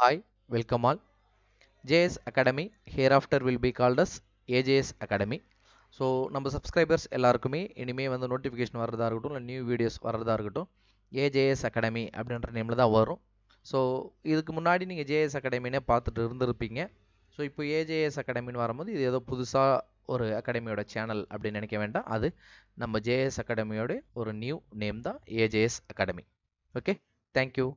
Hi, welcome all. JS Academy hereafter will be called as AJS academy so நம்ம subscribers எல்லாருக்குமே இனிமேல் வந்து notification வர்றதா இருக்கட்டும் இல்லை நியூ வீடியோஸ் வர்றதா இருக்கட்டும் ஏஜேஎஸ் அகாடமி அப்படின்ற நேமில் தான் வரும் ஸோ இதுக்கு முன்னாடி நீங்கள் ஜேஎஸ் அகாடமினே பார்த்துட்டு இருந்திருப்பீங்க ஸோ இப்போ ஏஜேஎஸ் அகாடமின்னு வரும்போது இது ஏதோ புதுசாக ஒரு அகாடமியோட சேனல் அப்படின்னு நினைக்க வேண்டாம் அது நம்ம ஜேஎஸ் அகாடமியோட ஒரு நியூ நேம் தான் ஏஜேஎஸ் அகாடமி ஓகே தேங்க்யூ